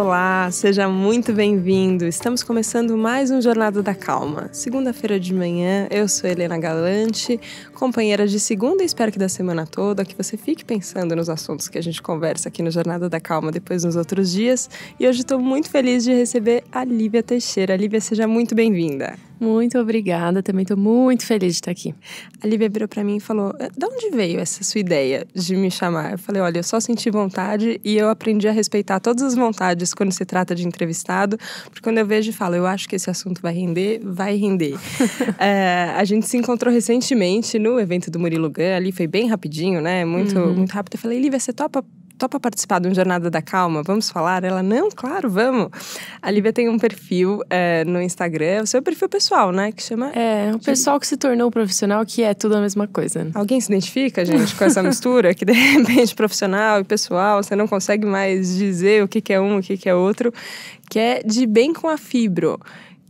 Olá, seja muito bem-vindo. Estamos começando mais um Jornada da Calma. Segunda-feira de manhã, eu sou Helena Galante, companheira de segunda e espero que da semana toda, que você fique pensando nos assuntos que a gente conversa aqui no Jornada da Calma depois nos outros dias. E hoje estou muito feliz de receber a Lívia Teixeira. Lívia, seja muito bem-vinda. Muito obrigada, também estou muito feliz de estar aqui. A Lívia virou para mim e falou: eh, "Da onde veio essa sua ideia de me chamar?" Eu falei: "Olha, eu só senti vontade e eu aprendi a respeitar todas as vontades quando se trata de entrevistado, porque quando eu vejo e falo, eu acho que esse assunto vai render, vai render." é, a gente se encontrou recentemente no evento do Murilo Gun, ali foi bem rapidinho, né? Muito, uhum. muito rápido. Eu falei: "Lívia, você topa topa participar de um Jornada da Calma? Vamos falar? Ela, não, claro, vamos. A Lívia tem um perfil é, no Instagram, o seu perfil pessoal, né? Que chama. É, o pessoal que se tornou profissional, que é tudo a mesma coisa. Né? Alguém se identifica, gente, com essa mistura? que de repente profissional e pessoal, você não consegue mais dizer o que, que é um, o que, que é outro. Que é de bem com a fibro,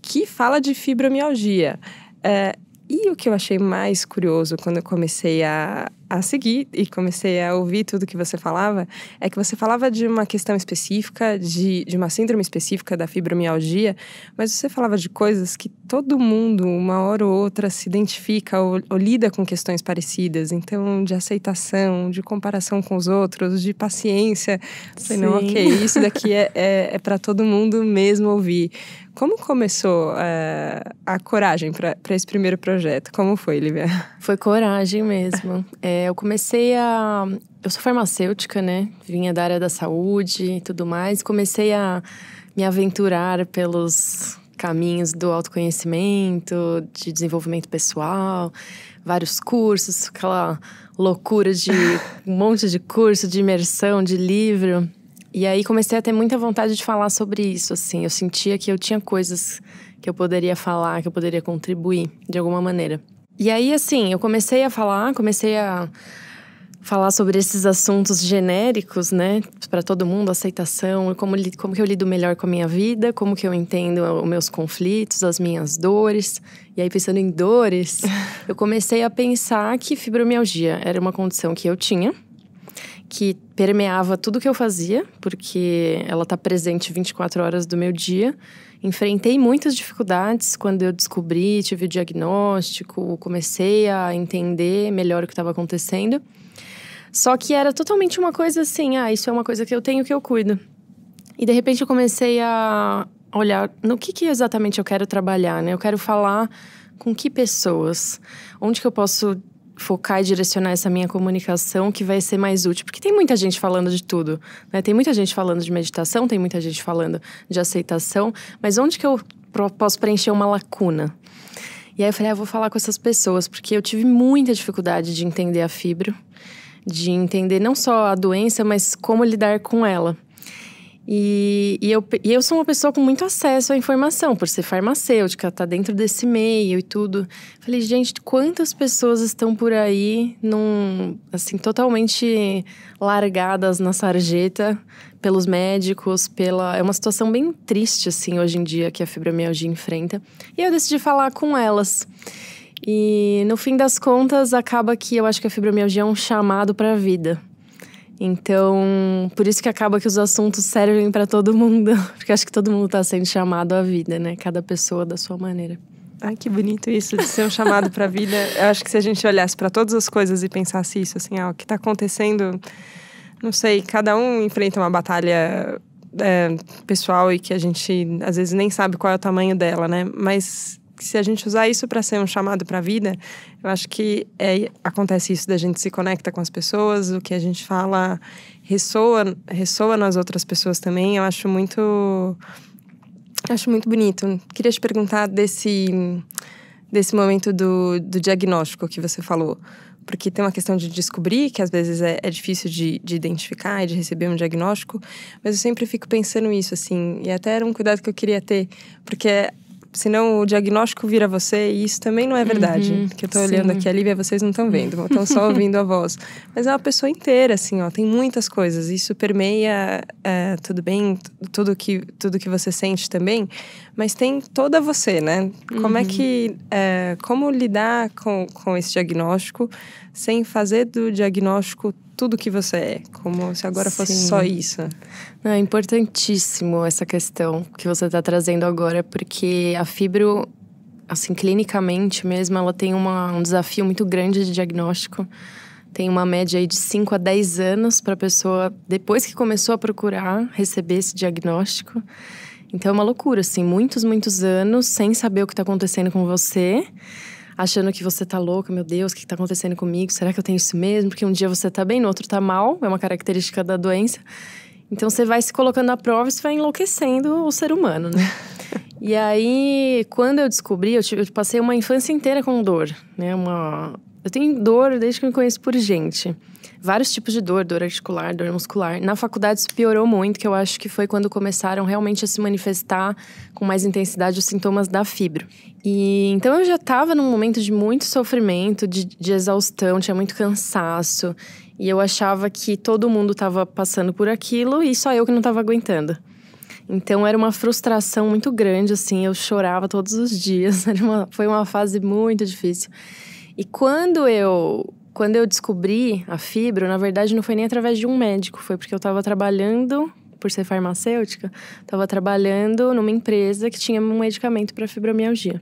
que fala de fibromialgia. É, e o que eu achei mais curioso quando eu comecei a, a seguir e comecei a ouvir tudo que você falava é que você falava de uma questão específica, de, de uma síndrome específica da fibromialgia, mas você falava de coisas que todo mundo, uma hora ou outra, se identifica ou, ou, lida com questões parecidas. Então, de aceitação, de comparação com os outros, de paciência. Sim. Falei, não, ok, isso daqui é, é, é para todo mundo mesmo ouvir. Como começou é, a coragem para esse primeiro projeto? Como foi, Lívia? Foi coragem mesmo. É, eu comecei a. Eu sou farmacêutica, né? Vinha da área da saúde e tudo mais. Comecei a me aventurar pelos caminhos do autoconhecimento, de desenvolvimento pessoal, vários cursos, aquela loucura de um monte de curso, de imersão, de livro. E aí comecei a ter muita vontade de falar sobre isso, assim. Eu sentia que eu tinha coisas que eu poderia falar, que eu poderia contribuir de alguma maneira. E aí, assim, eu comecei a falar, comecei a falar sobre esses assuntos genéricos, né, para todo mundo, aceitação, como, como que eu lido melhor com a minha vida, como que eu entendo os meus conflitos, as minhas dores. E aí, pensando em dores, eu comecei a pensar que fibromialgia era uma condição que eu tinha, que permeava tudo que eu fazia, porque ela está presente 24 horas do meu dia. Enfrentei muitas dificuldades quando eu descobri, tive o diagnóstico, comecei a entender melhor o que estava acontecendo. Só que era totalmente uma coisa assim, ah, isso é uma coisa que eu tenho que eu cuido. E de repente eu comecei a olhar no que, que exatamente eu quero trabalhar, né? Eu quero falar com que pessoas, onde que eu posso focar e direcionar essa minha comunicação que vai ser mais útil. Porque tem muita gente falando de tudo, né? Tem muita gente falando de meditação, tem muita gente falando de aceitação, mas onde que eu posso preencher uma lacuna? E aí eu falei, ah, eu vou falar com essas pessoas, porque eu tive muita dificuldade de entender a fibra de entender não só a doença, mas como lidar com ela. E, e, eu, e eu sou uma pessoa com muito acesso à informação, por ser farmacêutica, tá dentro desse meio e tudo. Falei, gente, quantas pessoas estão por aí, num, assim, totalmente largadas na sarjeta pelos médicos, pela... É uma situação bem triste, assim, hoje em dia, que a fibromialgia enfrenta. E eu decidi falar com elas. E no fim das contas, acaba que eu acho que a fibromialgia é um chamado para a vida. Então, por isso que acaba que os assuntos servem para todo mundo, porque acho que todo mundo está sendo chamado à vida, né? Cada pessoa da sua maneira. Ai, que bonito isso de ser um chamado para a vida. Eu acho que se a gente olhasse para todas as coisas e pensasse isso, assim, ah, o que está acontecendo, não sei, cada um enfrenta uma batalha é, pessoal e que a gente às vezes nem sabe qual é o tamanho dela, né? Mas se a gente usar isso para ser um chamado para a vida, eu acho que é, acontece isso da gente se conecta com as pessoas, o que a gente fala ressoa, ressoa nas outras pessoas também. Eu acho muito acho muito bonito. Queria te perguntar desse desse momento do, do diagnóstico que você falou. Porque tem uma questão de descobrir, que às vezes é, é difícil de, de identificar e de receber um diagnóstico, mas eu sempre fico pensando isso, assim, e até era um cuidado que eu queria ter, porque senão o diagnóstico vira você e isso também não é verdade. Uhum, que eu tô sim. olhando aqui a Lívia, vocês não estão vendo, estão só ouvindo a voz. Mas é uma pessoa inteira, assim, ó, tem muitas coisas. Isso permeia é, tudo bem, tudo que, tudo que você sente também, mas tem toda você, né? Como é uhum. é que. É, como lidar com, com esse diagnóstico sem fazer do diagnóstico tudo que você é, como se agora Sim. fosse só isso. Não, é importantíssimo essa questão que você está trazendo agora, porque a fibro, assim, clinicamente mesmo, ela tem uma, um desafio muito grande de diagnóstico. Tem uma média aí de 5 a 10 anos para a pessoa, depois que começou a procurar, receber esse diagnóstico. Então é uma loucura, assim, muitos, muitos anos sem saber o que está acontecendo com você achando que você tá louca, meu Deus, o que tá acontecendo comigo? Será que eu tenho isso mesmo? Porque um dia você tá bem, no outro tá mal, é uma característica da doença. Então você vai se colocando à prova e isso vai enlouquecendo o ser humano, né? e aí, quando eu descobri, eu, tive, eu, passei uma infância inteira com dor, né? Uma... Eu tenho dor desde que me conheço por gente vários tipos de dor, dor articular, dor muscular. Na faculdade isso piorou muito, que eu acho que foi quando começaram realmente a se manifestar com mais intensidade os sintomas da fibro. E então eu já estava num momento de muito sofrimento, de, de exaustão, tinha muito cansaço. E eu achava que todo mundo estava passando por aquilo e só eu que não estava aguentando. Então era uma frustração muito grande, assim, eu chorava todos os dias. Uma, foi uma fase muito difícil. E quando eu quando eu descobri a fibro, na verdade não foi nem através de um médico, foi porque eu estava trabalhando, por ser farmacêutica, estava trabalhando numa empresa que tinha um medicamento para fibromialgia.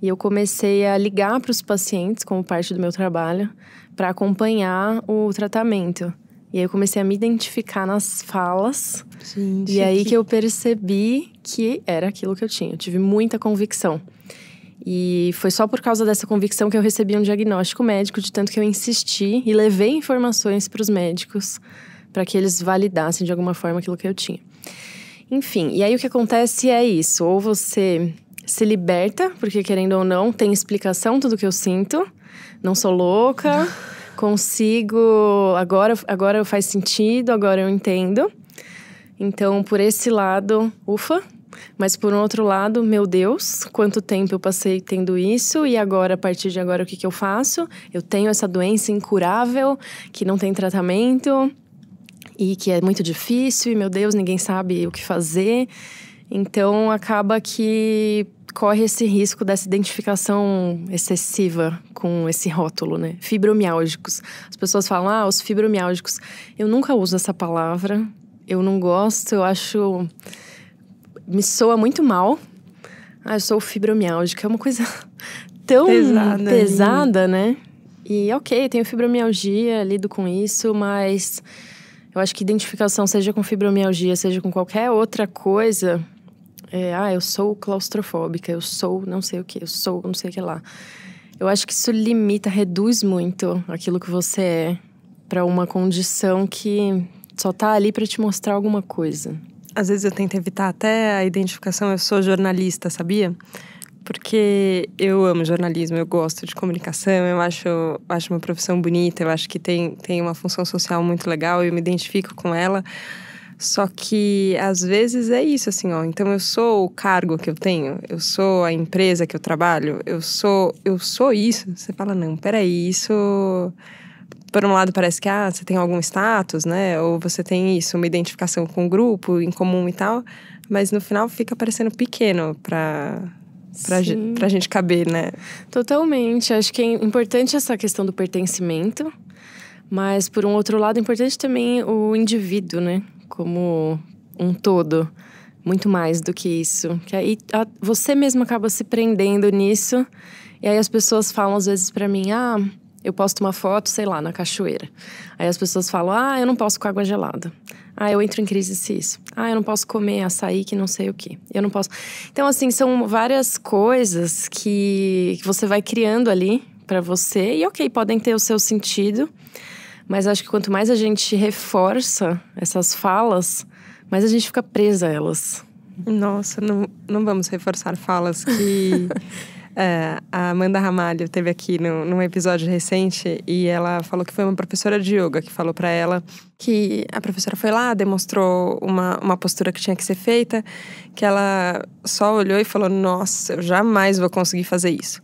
E eu comecei a ligar para os pacientes, como parte do meu trabalho, para acompanhar o tratamento. E aí eu comecei a me identificar nas falas. Gente, e aí que... que eu percebi que era aquilo que eu tinha. Eu tive muita convicção. E foi só por causa dessa convicção que eu recebi um diagnóstico médico, de tanto que eu insisti e levei informações para os médicos para que eles validassem de alguma forma aquilo que eu tinha. Enfim, e aí o que acontece é isso: ou você se liberta, porque querendo ou não, tem explicação tudo que eu sinto, não sou louca, consigo, agora, agora faz sentido, agora eu entendo. Então, por esse lado, ufa, mas por um outro lado, meu Deus, quanto tempo eu passei tendo isso e agora, a partir de agora, o que, que eu faço? Eu tenho essa doença incurável que não tem tratamento e que é muito difícil, e meu Deus, ninguém sabe o que fazer. Então acaba que corre esse risco dessa identificação excessiva com esse rótulo, né? Fibromiálgicos. As pessoas falam, ah, os fibromiálgicos. Eu nunca uso essa palavra, eu não gosto, eu acho me soa muito mal. Ah, eu sou fibromialgica, é uma coisa tão pesada, né? pesada né? E ok, tenho fibromialgia, lido com isso, mas eu acho que identificação, seja com fibromialgia, seja com qualquer outra coisa, é, ah, eu sou claustrofóbica, eu sou não sei o que, eu sou não sei o que lá. Eu acho que isso limita, reduz muito aquilo que você é para uma condição que só tá ali para te mostrar alguma coisa às vezes eu tento evitar até a identificação, eu sou jornalista, sabia? Porque eu amo jornalismo, eu gosto de comunicação, eu acho, acho uma profissão bonita, eu acho que tem, tem uma função social muito legal, eu me identifico com ela. Só que às vezes é isso, assim, ó. Então eu sou o cargo que eu tenho, eu sou a empresa que eu trabalho, eu sou, eu sou isso. Você fala, não, peraí, isso por um lado parece que ah, você tem algum status, né? Ou você tem isso, uma identificação com o um grupo em comum e tal, mas no final fica parecendo pequeno para pra, pra gente caber, né? Totalmente. Acho que é importante essa questão do pertencimento, mas por um outro lado, é importante também o indivíduo, né? Como um todo. Muito mais do que isso. Que aí a, você mesmo acaba se prendendo nisso. E aí as pessoas falam às vezes para mim: ah, eu posto uma foto, sei lá, na cachoeira. Aí as pessoas falam: ah, eu não posso com água gelada. Ah, eu entro em crise se isso. Ah, eu não posso comer açaí que não sei o que. Eu não posso. Então, assim, são várias coisas que, que você vai criando ali para você. E ok, podem ter o seu sentido. Mas acho que quanto mais a gente reforça essas falas, mais a gente fica presa a elas. Nossa, não, não vamos reforçar falas que. É, a Amanda Ramalho teve aqui no, num episódio recente e ela falou que foi uma professora de yoga que falou para ela que a professora foi lá, demonstrou uma, uma postura que tinha que ser feita, que ela só olhou e falou: Nossa, eu jamais vou conseguir fazer isso.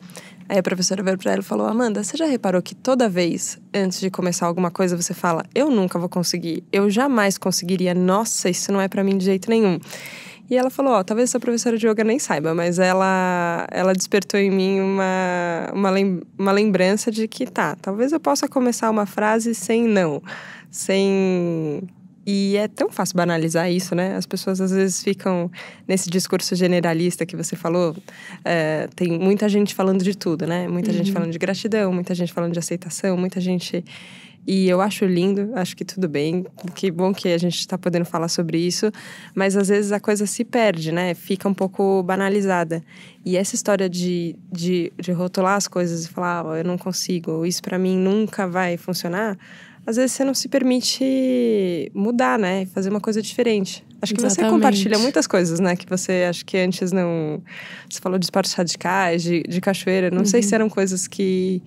Aí a professora veio para ela e falou: Amanda, você já reparou que toda vez antes de começar alguma coisa você fala: Eu nunca vou conseguir, eu jamais conseguiria, nossa, isso não é para mim de jeito nenhum. E ela falou: Ó, oh, talvez essa professora de yoga nem saiba, mas ela, ela despertou em mim uma, uma, lem, uma lembrança de que tá, talvez eu possa começar uma frase sem não, sem. E é tão fácil banalizar isso, né? As pessoas às vezes ficam nesse discurso generalista que você falou. É, tem muita gente falando de tudo, né? Muita uhum. gente falando de gratidão, muita gente falando de aceitação, muita gente. E eu acho lindo, acho que tudo bem, que bom que a gente está podendo falar sobre isso, mas às vezes a coisa se perde, né? Fica um pouco banalizada. E essa história de, de, de rotular as coisas e falar, oh, eu não consigo, isso para mim nunca vai funcionar, às vezes você não se permite mudar, né? Fazer uma coisa diferente. Acho que Exatamente. você compartilha muitas coisas, né? Que você acho que antes não. Você falou de esportes radicais, de, de cachoeira, não uhum. sei se uhum. eram coisas que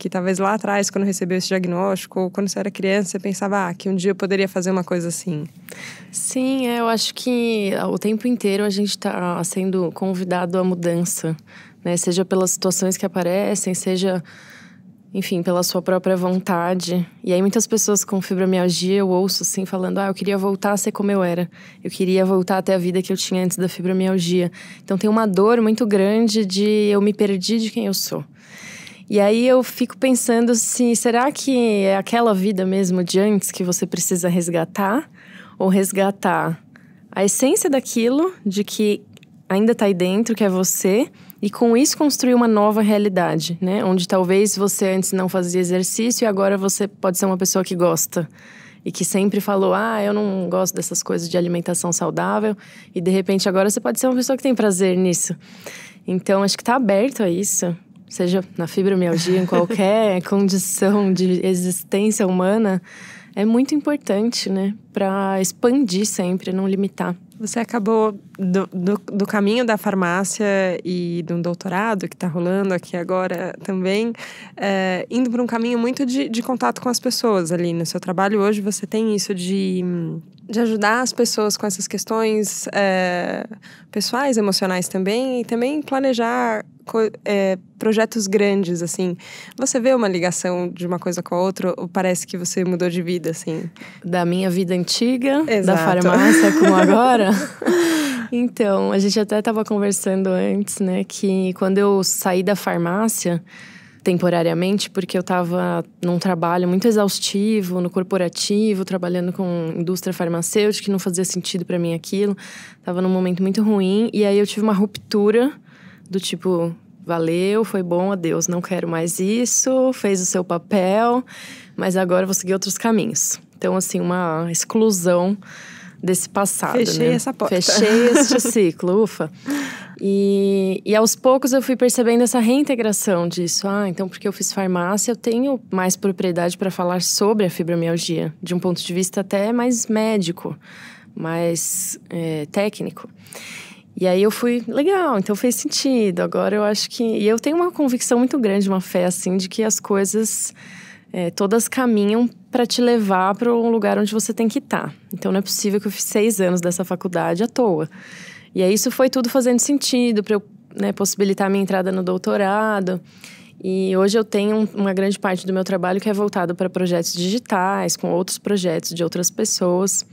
que talvez lá atrás, quando recebeu esse diagnóstico, ou quando você era criança, você pensava ah, que um dia eu poderia fazer uma coisa assim? Sim, é, eu acho que ah, o tempo inteiro a gente está ah, sendo convidado à mudança, né? Seja pelas situações que aparecem, seja, enfim, pela sua própria vontade. E aí muitas pessoas com fibromialgia eu ouço assim falando: "Ah, eu queria voltar a ser como eu era. Eu queria voltar até a vida que eu tinha antes da fibromialgia". Então tem uma dor muito grande de eu me perdi de quem eu sou. E aí eu fico pensando se será que é aquela vida mesmo de antes que você precisa resgatar ou resgatar a essência daquilo de que ainda está aí dentro, que é você, e com isso construir uma nova realidade, né? Onde talvez você antes não fazia exercício e agora você pode ser uma pessoa que gosta e que sempre falou: "Ah, eu não gosto dessas coisas de alimentação saudável", e de repente agora você pode ser uma pessoa que tem prazer nisso. Então, acho que está aberto a isso seja na fibromialgia, em qualquer condição de existência humana, é muito importante, né? Para expandir sempre, não limitar. Você acabou do, do, do, caminho da farmácia e do doutorado que está rolando aqui agora também, é, indo para um caminho muito de, de contato com as pessoas ali no seu trabalho. Hoje você tem isso de de ajudar as pessoas com essas questões é, pessoais, emocionais também, e também planejar é, projetos grandes, assim. Você vê uma ligação de uma coisa com a outra ou parece que você mudou de vida, assim? Da minha vida antiga, Exato. da farmácia como agora? então, a gente até estava conversando antes, né, que quando eu saí da farmácia temporariamente, porque eu estava num trabalho muito exaustivo, no corporativo, trabalhando com indústria farmacêutica, que não fazia sentido para mim aquilo. estava num momento muito ruim. E aí eu tive uma ruptura do tipo, valeu, foi bom, adeus, não quero mais isso, fez o seu papel, mas agora vou seguir outros caminhos. Então, assim, uma exclusão desse passado, Fechei né? essa porta. Fechei este ciclo, ufa. E, e aos poucos eu fui percebendo essa reintegração disso. Ah, então porque eu fiz farmácia, eu tenho mais propriedade para falar sobre a fibromialgia, de um ponto de vista até mais médico, mais é, técnico. E aí eu fui, legal, então fez sentido. Agora eu acho que. E eu tenho uma convicção muito grande, uma fé assim, de que as coisas é, todas caminham para te levar para um lugar onde você tem que estar. Tá. Então não é possível que eu fiz seis anos dessa faculdade à toa. E aí isso foi tudo fazendo sentido para eu né, possibilitar a minha entrada no doutorado. E hoje eu tenho uma grande parte do meu trabalho que é voltado para projetos digitais, com outros projetos de outras pessoas,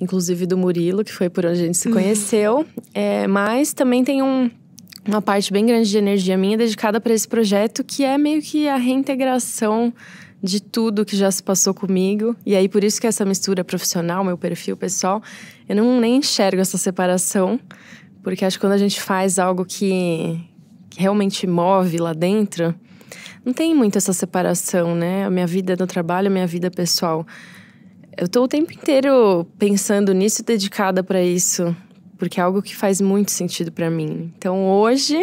inclusive do Murilo, que foi por onde a gente se uhum. conheceu. É, mas também tem um, uma parte bem grande de energia minha dedicada para esse projeto, que é meio que a reintegração de tudo que já se passou comigo. E aí, por isso que essa mistura profissional, meu perfil pessoal, eu não nem enxergo essa separação, porque acho que quando a gente faz algo que, que realmente move lá dentro, não tem muito essa separação, né? A minha vida no trabalho, a minha vida pessoal. Eu estou o tempo inteiro pensando nisso e dedicada para isso, porque é algo que faz muito sentido para mim. Então, hoje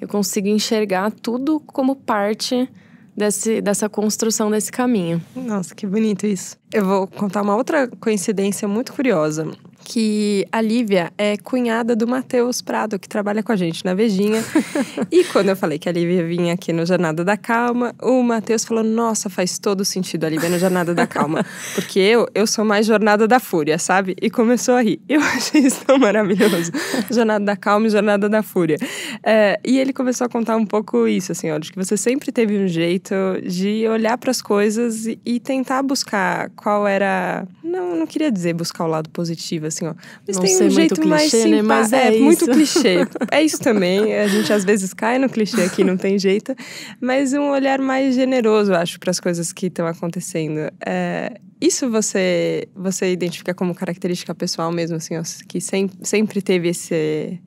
eu consigo enxergar tudo como parte desse, dessa construção desse caminho. Nossa, que bonito isso. Eu vou contar uma outra coincidência muito curiosa que a Lívia é cunhada do Matheus Prado, que trabalha com a gente na Vejinha. e quando eu falei que a Lívia vinha aqui no Jornada da Calma, o Matheus falou: Nossa, faz todo sentido a Lívia no Jornada da Calma. Porque eu, eu sou mais Jornada da Fúria, sabe? E começou a rir. Eu achei isso tão maravilhoso. Jornada da Calma e Jornada da Fúria. É, e ele começou a contar um pouco isso, assim, ó, de que você sempre teve um jeito de olhar para as coisas e, e tentar buscar qual era. Não, não queria dizer buscar o lado positivo, assim, ó. Mas não tem um jeito clichê, mais simples. Né? Mas é, é muito clichê. É isso também. A gente às vezes cai no clichê aqui, não tem jeito. Mas um olhar mais generoso, acho, para as coisas que estão acontecendo. É, isso você você identifica como característica pessoal mesmo, assim, ó, que sem, sempre teve esse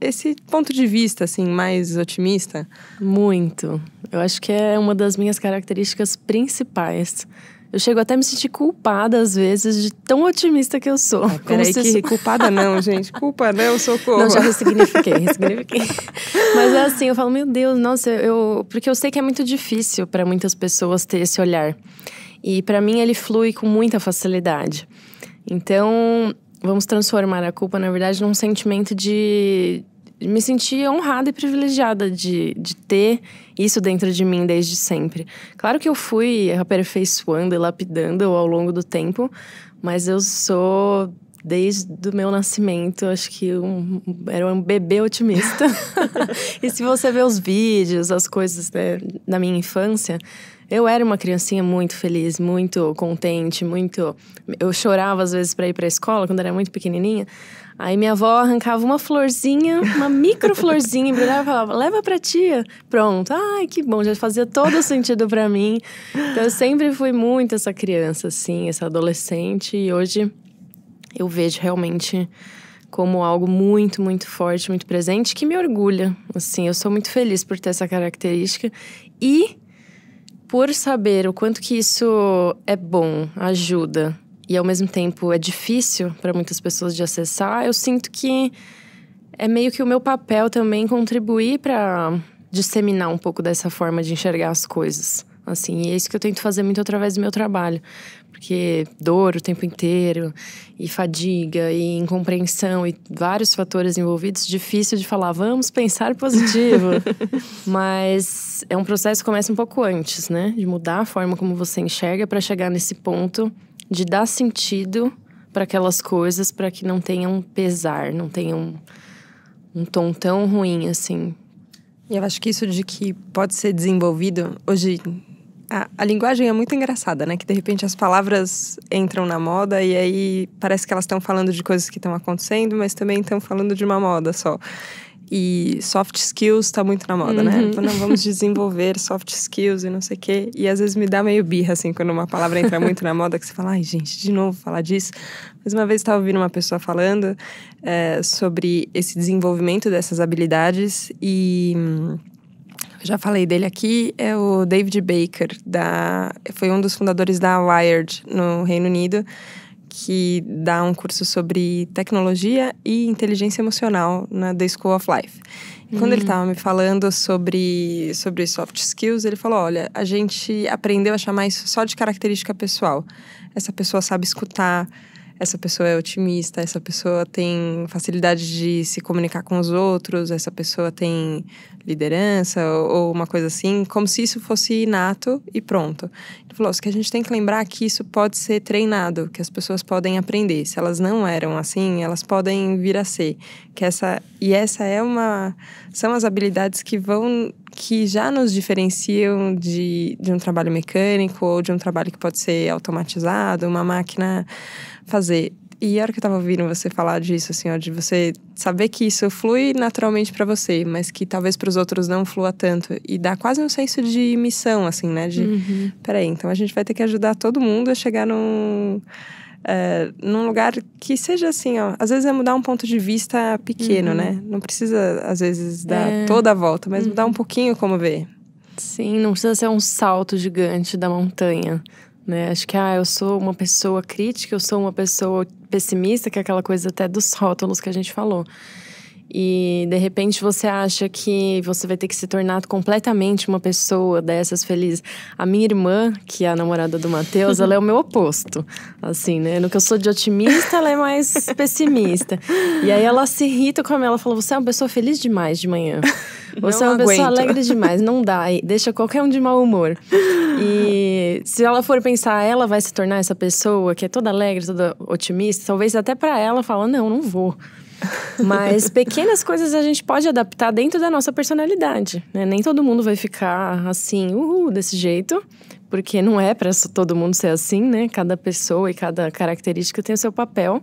esse ponto de vista assim mais otimista? Muito. Eu acho que é uma das minhas características principais. Eu chego até a me sentir culpada, às vezes, de tão otimista que eu sou. Ah, peraí, que culpada não, gente. Culpa não, né? socorro. Não, já ressignifiquei, ressignifiquei. Mas é assim, eu falo, meu Deus, nossa, eu... Porque eu sei que é muito difícil para muitas pessoas ter esse olhar. E para mim, ele flui com muita facilidade. Então, vamos transformar a culpa, na verdade, num sentimento de, me senti honrada e privilegiada de, de ter isso dentro de mim desde sempre. Claro que eu fui aperfeiçoando e lapidando ao longo do tempo, mas eu sou desde o meu nascimento, acho que um, era um bebê otimista. e se você vê os vídeos, as coisas né, da minha infância, eu era uma criancinha muito feliz, muito contente, muito. Eu chorava às vezes para ir para a escola quando era muito pequenininha, Aí minha avó arrancava uma florzinha, uma micro florzinha, embrulhava e falava, leva pra tia. Pronto. Ai, que bom, já fazia todo sentido para mim. Então eu sempre fui muito essa criança, assim, essa adolescente. E hoje eu vejo realmente como algo muito, muito forte, muito presente, que me orgulha. Assim, eu sou muito feliz por ter essa característica. E por saber o quanto que isso é bom, ajuda e ao mesmo tempo é difícil para muitas pessoas de acessar, eu sinto que é meio que o meu papel também contribuir para disseminar um pouco dessa forma de enxergar as coisas. Assim, e é isso que eu tento fazer muito através do meu trabalho. Porque dor o tempo inteiro, e fadiga, e incompreensão, e vários fatores envolvidos, difícil de falar, vamos pensar positivo. Mas é um processo que começa um pouco antes, né? De mudar a forma como você enxerga para chegar nesse ponto de dar sentido para aquelas coisas para que não tenham pesar, não tenham um tom tão ruim assim. E Eu acho que isso de que pode ser desenvolvido hoje a, a, linguagem é muito engraçada, né? Que de repente as palavras entram na moda e aí parece que elas estão falando de coisas que estão acontecendo, mas também estão falando de uma moda só e soft skills tá muito na moda, né? uhum. né? Não, vamos desenvolver soft skills e não sei o quê. E às vezes me dá meio birra, assim, quando uma palavra entra muito na moda, que você fala, ai, gente, de novo falar disso. Mas uma vez estava ouvindo uma pessoa falando é, sobre esse desenvolvimento dessas habilidades e. Hum, já falei dele aqui, é o David Baker, da, foi um dos fundadores da Wired no Reino Unido que dá um curso sobre tecnologia e inteligência emocional na The School of Life. E quando uhum. ele estava hum. me falando sobre, sobre soft skills, ele falou: olha, a gente aprendeu a chamar isso só de característica pessoal. Essa pessoa sabe escutar, essa pessoa é otimista, essa pessoa tem facilidade de se comunicar com os outros, essa pessoa tem liderança ou, ou uma coisa assim, como se isso fosse inato e pronto. Ele falou que a gente tem que lembrar que isso pode ser treinado, que as pessoas podem aprender. Se elas não eram assim, elas podem vir a ser. Que essa e essa é uma são as habilidades que vão que já nos diferenciam de, de um trabalho mecânico ou de um trabalho que pode ser automatizado, uma máquina fazer. E a hora que eu tava ouvindo você falar disso, assim, ó, de você saber que isso flui naturalmente para você, mas que talvez para os outros não flua tanto. E dá quase um senso de missão, assim, né? De, uhum. peraí, então a gente vai ter que ajudar todo mundo a chegar num. É, num lugar que seja assim, ó. Às vezes é mudar um ponto de vista pequeno, uhum. né? Não precisa, às vezes, dar é. toda a volta, mas uhum. mudar um uhum. pouquinho como ver. Sim, não precisa ser um salto gigante da montanha. Né? Acho que, ah, eu sou uma pessoa crítica, eu sou uma pessoa pessimista, que é aquela coisa até dos rótulos que a gente falou. E de repente você acha que você vai ter que se tornar completamente uma pessoa dessas felizes. A minha irmã, que é a namorada do Matheus, ela é o meu oposto. Assim, né? No que eu sou de otimista, ela é mais pessimista. E aí ela se irrita com a minha. Ela falou: Você é uma pessoa feliz demais de manhã. Você é não é uma aguento. pessoa alegre demais. Não dá. deixa qualquer um de mau humor. E se ela for pensar, ela vai se tornar essa pessoa que é toda alegre, toda otimista, talvez até para ela falar, não, não vou. Mas pequenas coisas a gente pode adaptar dentro da nossa personalidade, né? Nem todo mundo vai ficar assim, uhul, desse jeito, porque não é para todo mundo ser assim, né? Cada pessoa e cada característica tem o seu papel.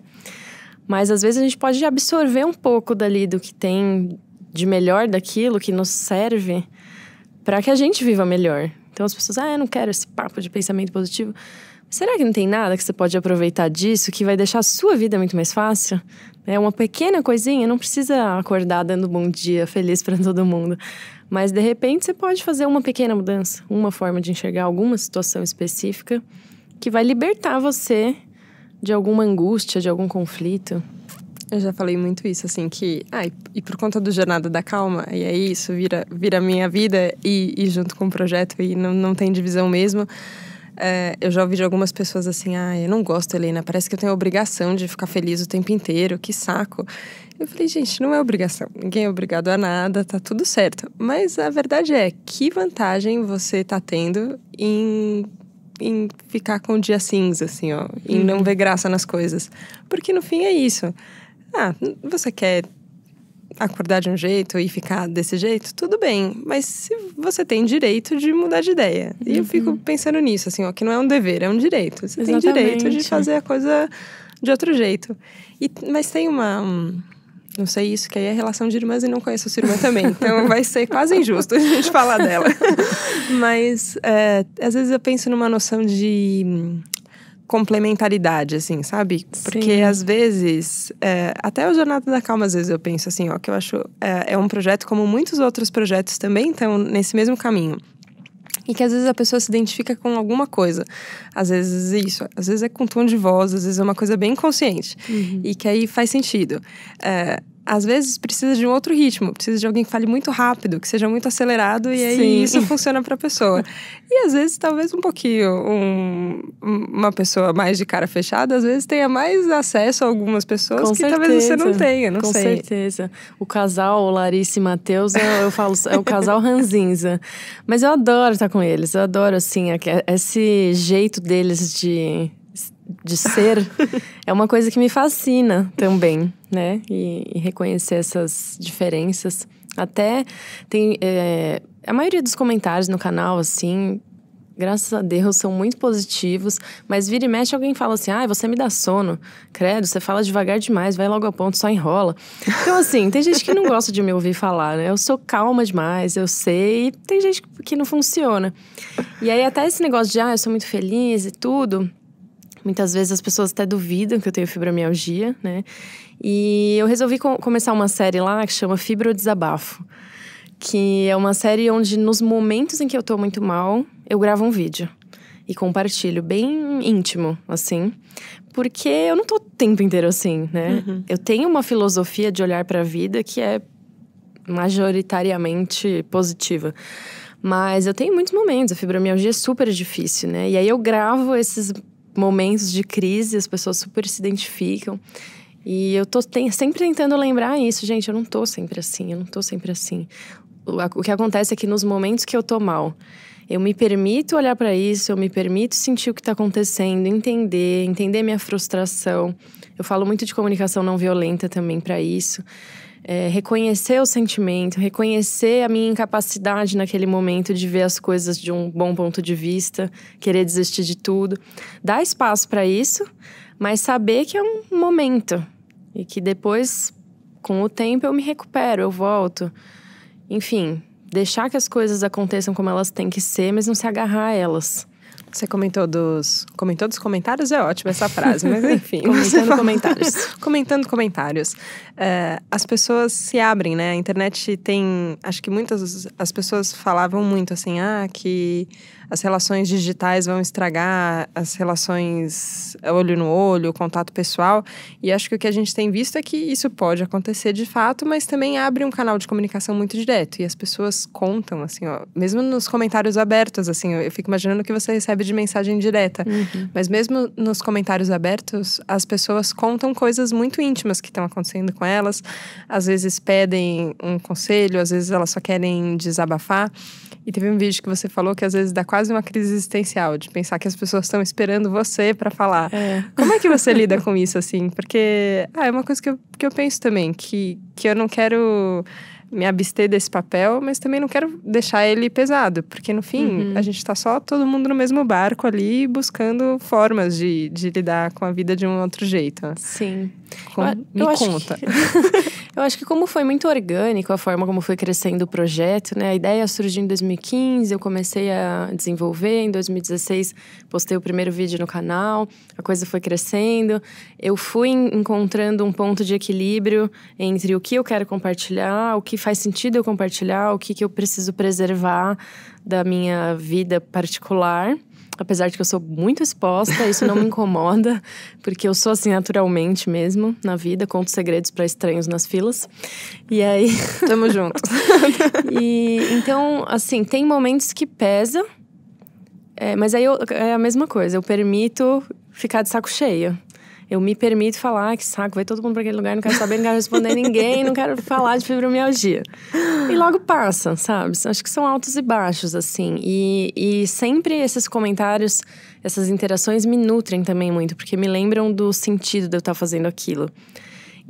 Mas às vezes a gente pode absorver um pouco dali do que tem de melhor daquilo que nos serve para que a gente viva melhor, então as pessoas, ah, eu não quero esse papo de pensamento positivo. Mas será que não tem nada que você pode aproveitar disso que vai deixar a sua vida muito mais fácil? É uma pequena coisinha, não precisa acordar dando bom dia, feliz para todo mundo. Mas de repente você pode fazer uma pequena mudança, uma forma de enxergar alguma situação específica que vai libertar você de alguma angústia, de algum conflito. Eu já falei muito isso, assim, que. Ah, e, e por conta do Jornada da Calma, e aí é isso vira, vira minha vida e, e junto com o projeto, e não, não tem divisão mesmo. É, eu já ouvi de algumas pessoas assim: ah, eu não gosto, Helena, parece que eu tenho a obrigação de ficar feliz o tempo inteiro, que saco. Eu falei, gente, não é obrigação, ninguém é obrigado a nada, tá tudo certo. Mas a verdade é: que vantagem você tá tendo em, em ficar com o dia cinza, assim, ó, em não uhum. ver graça nas coisas? Porque no fim é isso ah, você quer acordar de um jeito e ficar desse jeito, tudo bem. Mas se você tem direito de mudar de ideia. E eu fico uhum. pensando nisso, assim, ó, que não é um dever, é um direito. Você Exatamente. tem direito de fazer a coisa de outro jeito. E, mas tem uma. Um, não sei isso, que aí é relação de irmãs e não conheço a sua irmã também. Então vai ser quase injusto a gente falar dela. mas é, às vezes eu penso numa noção de hum, complementaridade, assim, sabe? Porque Sim. às vezes, é, até o Jornada da Calma, às vezes eu penso assim, ó, que eu acho é, é um projeto como muitos outros projetos também estão nesse mesmo caminho. E que às vezes a pessoa se identifica com alguma coisa. Às vezes isso, às vezes é com tom de voz, às vezes é uma coisa bem inconsciente. Uhum. E que aí faz sentido. É, às vezes precisa de um outro ritmo, precisa de alguém que fale muito rápido, que seja muito acelerado, e aí Sim. isso funciona para a pessoa. E às vezes, talvez um pouquinho, um, uma pessoa mais de cara fechada, às vezes tenha mais acesso a algumas pessoas Com que certeza. talvez você não tenha, não Com sei. Com certeza. O casal Larissa e Matheus, eu, eu falo, é o casal ranzinza. Mas eu adoro estar com eles, eu adoro, assim, esse jeito deles de de ser, é uma coisa que me fascina também, né? E, e reconhecer essas diferenças. Até tem. É, a maioria dos comentários no canal, assim, graças a Deus, são muito positivos. Mas vira e mexe, alguém fala assim: ah, você me dá sono. Credo, você fala devagar demais, vai logo ao ponto, só enrola. Então, assim, tem gente que não gosta de me ouvir falar, né? Eu sou calma demais, eu sei. E tem gente que não funciona. E aí, até esse negócio de, ah, eu sou muito feliz e tudo. Muitas vezes as pessoas até duvidam que eu tenho fibromialgia, né? E eu resolvi co começar uma série lá que chama Fibro Desabafo, que é uma série onde nos momentos em que eu tô muito mal, eu gravo um vídeo e compartilho, bem íntimo, assim, porque eu não tô o tempo inteiro assim, né? Uhum. Eu tenho uma filosofia de olhar para a vida que é majoritariamente positiva. Mas eu tenho muitos momentos, a fibromialgia é super difícil, né? E aí eu gravo esses momentos de crise, as pessoas super se identificam. E eu tô sempre tentando lembrar isso, gente. Eu não tô sempre assim, eu não tô sempre assim. O, a, o que acontece é que nos momentos que eu tô mal, eu me permito olhar para isso, eu me permito sentir o que está acontecendo, entender, entender minha frustração. Eu falo muito de comunicação não violenta também para isso é, reconhecer o sentimento, reconhecer a minha incapacidade naquele momento de ver as coisas de um bom ponto de vista, querer desistir de tudo. Dar espaço para isso, mas saber que é um momento e que depois, com o tempo, eu me recupero, eu volto. Enfim, deixar que as coisas aconteçam como elas têm que ser, mas não se agarrar a elas. Você comentou dos. Comentou dos comentários é ótima essa frase, mas enfim. comentando comentários. comentando comentários. É, as pessoas se abrem, né? A internet tem. Acho que muitas. As pessoas falavam muito assim, ah, que as relações digitais vão estragar as relações olho no olho, contato pessoal. E acho que o que a gente tem visto é que isso pode acontecer de fato, mas também abre um canal de comunicação muito direto. E as pessoas contam, assim, ó, mesmo nos comentários abertos, assim, eu fico imaginando que você recebe de mensagem direta. Uhum. Mas mesmo nos comentários abertos, as pessoas contam coisas muito íntimas que estão acontecendo com elas. Às vezes pedem um conselho, às vezes elas só querem desabafar. E teve um vídeo que você falou que às vezes dá quase uma crise existencial de pensar que as pessoas estão esperando você para falar. É. Como é que você lida com isso, assim? Porque ah, é uma coisa que eu, que eu penso também, que, que eu não quero me abster desse papel, mas também não quero deixar ele pesado, porque no fim uhum. a gente está só todo mundo no mesmo barco ali buscando formas de, de lidar com a vida de um outro jeito. Sim. Com, eu, me eu conta. Eu acho que como foi muito orgânico a forma como foi crescendo o projeto, né? A ideia surgiu em 2015, eu comecei a desenvolver em 2016, postei o primeiro vídeo no canal, a coisa foi crescendo. Eu fui encontrando um ponto de equilíbrio entre o que eu quero compartilhar, o que faz sentido eu compartilhar, o que que eu preciso preservar da minha vida particular Apesar de que eu sou muito exposta, isso não me incomoda, porque eu sou assim naturalmente mesmo na vida, conto segredos para estranhos nas filas. E aí. Tamo junto. e então, assim, tem momentos que pesa, é, mas aí eu, é a mesma coisa, eu permito ficar de saco cheio eu me permito falar, que saco, vai todo mundo para aquele lugar, não quero saber, não quero responder ninguém, não quero falar de fibromialgia. E logo passa, sabe? Acho que são altos e baixos, assim. E, e sempre esses comentários, essas interações me nutrem também muito, porque me lembram do sentido de eu estar fazendo aquilo.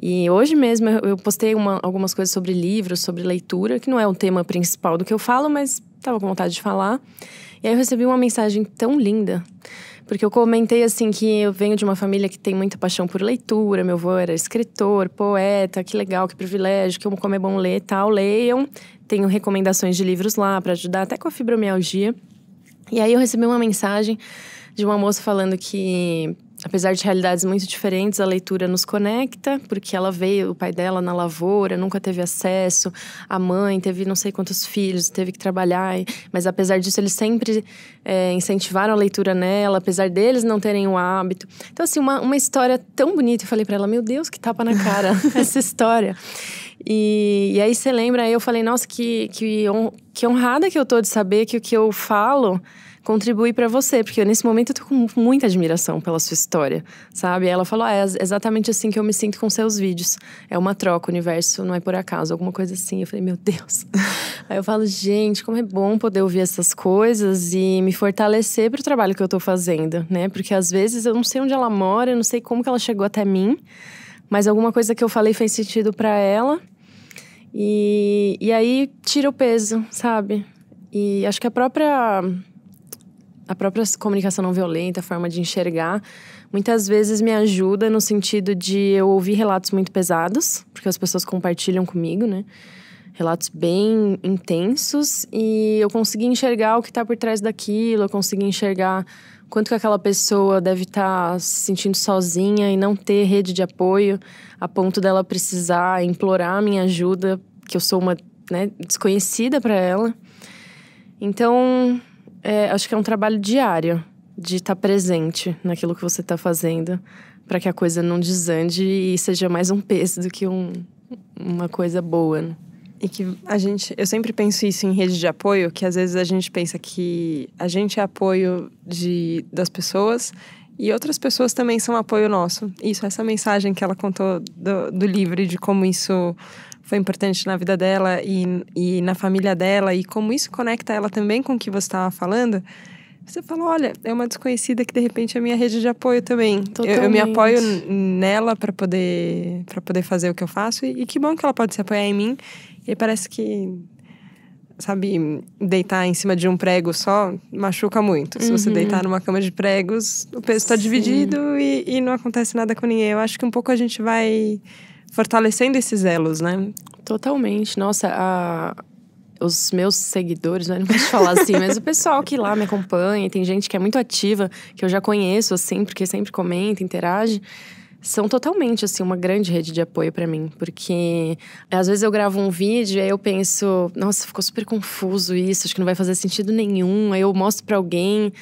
E hoje mesmo eu postei uma, algumas coisas sobre livros, sobre leitura, que não é o tema principal do que eu falo, mas estava com vontade de falar. E aí eu recebi uma mensagem tão linda porque eu comentei assim que eu venho de uma família que tem muita paixão por leitura, meu avô era escritor, poeta, que legal, que privilégio, que como é bom ler tal, leiam. Tenho recomendações de livros lá para ajudar, até com a fibromialgia. E aí eu recebi uma mensagem de uma moça falando que apesar de realidades muito diferentes, a leitura nos conecta, porque ela veio, o pai dela na lavoura, nunca teve acesso, a mãe teve não sei quantos filhos, teve que trabalhar, mas apesar disso, eles sempre é, incentivaram a leitura nela, apesar deles não terem o hábito. Então, assim, uma, uma história tão bonita. Eu falei para ela: Meu Deus, que tapa na cara essa história. E, e, aí você lembra, aí eu falei: Nossa, que, que, on, que honrada que eu tô de saber que o que eu falo contribuir para você, porque nesse momento eu tô com muita admiração pela sua história, sabe? Ela falou: ah, é exatamente assim que eu me sinto com seus vídeos. É uma troca, o universo não é por acaso, alguma coisa assim. Eu falei: meu Deus. Aí eu falo: gente, como é bom poder ouvir essas coisas e me fortalecer para o trabalho que eu tô fazendo, né? Porque às vezes eu não sei onde ela mora, eu não sei como que ela chegou até mim, mas alguma coisa que eu falei fez sentido para ela. E, e aí tira o peso, sabe? E acho que a própria a própria comunicação não violenta, a forma de enxergar, muitas vezes me ajuda no sentido de eu ouvir relatos muito pesados, porque as pessoas compartilham comigo, né? Relatos bem intensos e eu consegui enxergar o que está por trás daquilo, eu consegui enxergar quanto que aquela pessoa deve estar tá se sentindo sozinha e não ter rede de apoio, a ponto dela precisar implorar minha ajuda, que eu sou uma né, desconhecida para ela. Então, é, acho que é um trabalho diário de estar tá presente naquilo que você está fazendo para que a coisa não desande e seja mais um peso do que um, uma coisa boa. Né? E que a gente, eu sempre penso isso em rede de apoio, que às vezes a gente pensa que a gente é apoio de, das pessoas e outras pessoas também são apoio nosso. Isso, essa mensagem que ela contou do, do livro de como isso foi importante na vida dela e, e na família dela e como isso conecta ela também com o que você estava falando, você falou, olha, é uma desconhecida que de repente é a minha rede de apoio também. Eu, eu, me apoio nela para poder para poder fazer o que eu faço e, e, que bom que ela pode se apoiar em mim. E parece que sabe, deitar em cima de um prego só machuca muito. Uhum. Se você uhum. deitar numa cama de pregos, o peso está dividido e, e não acontece nada com ninguém. Eu acho que um pouco a gente vai fortalecendo esses elos, né? Totalmente. Nossa, a, os meus seguidores, né? não posso falar assim, mas o pessoal que lá me acompanha, tem gente que é muito ativa, que eu já conheço, assim, porque sempre comenta, interage. São totalmente, assim, uma grande rede de apoio para mim. Porque às vezes eu gravo um vídeo e aí eu penso, nossa, ficou super confuso isso, acho que não vai fazer sentido nenhum. Aí eu mostro para alguém,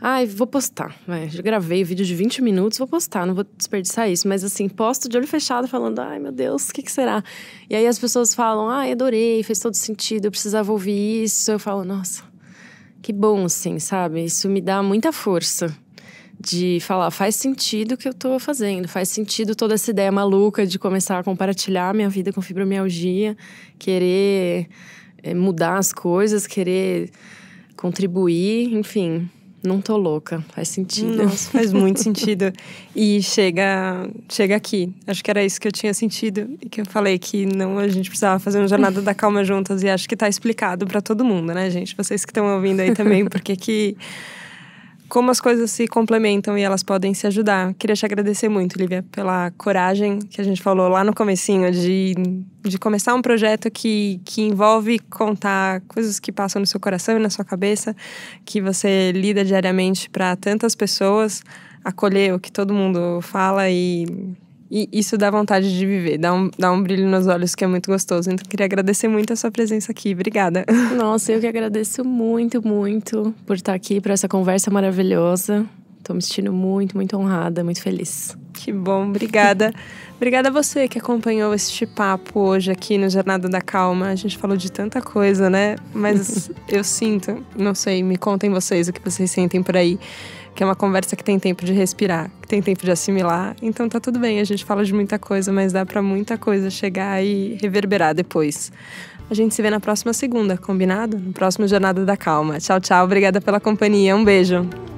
Ai, vou postar. Vai, já gravei vídeo de 20 minutos, vou postar, não vou desperdiçar isso. Mas assim, posto de olho fechado, falando, ai meu Deus, o que, que, será? E aí as pessoas falam, ai, adorei, fez todo sentido, eu precisava ouvir isso. Eu falo, nossa, que bom, assim, sabe? Isso me dá muita força de falar, faz sentido o que eu tô fazendo, faz sentido toda essa ideia maluca de começar a compartilhar minha vida com fibromialgia, querer eh, mudar as coisas, querer contribuir, enfim não tô louca, faz sentido. Nossa, faz muito sentido. E chega, chega aqui. Acho que era isso que eu tinha sentido e que eu falei que não a gente precisava fazer uma jornada da calma juntas e acho que tá explicado para todo mundo, né, gente? Vocês que estão ouvindo aí também, porque que como as coisas se complementam e elas podem se ajudar. Queria te agradecer muito, Lívia, pela coragem que a gente falou lá no comecinho de, de começar um projeto que, que envolve contar coisas que passam no seu coração e na sua cabeça, que você lida diariamente para tantas pessoas, acolher o que todo mundo fala e e isso dá vontade de viver, dá um, dá um brilho nos olhos que é muito gostoso. Então, queria agradecer muito a sua presença aqui. Obrigada. Nossa, eu que agradeço muito, muito por estar aqui, por essa conversa maravilhosa. Estou me sentindo muito, muito honrada, muito feliz. Que bom, obrigada. obrigada a você que acompanhou este papo hoje aqui no Jornada da Calma. A gente falou de tanta coisa, né? Mas eu sinto, não sei, me contem vocês o que vocês sentem por aí que é uma conversa que tem tempo de respirar, que tem tempo de assimilar. Então tá tudo bem, a gente fala de muita coisa, mas dá para muita coisa chegar e reverberar depois. A gente se vê na próxima segunda, combinado? No próximo Jornada da Calma. Tchau, tchau. Obrigada pela companhia. Um beijo.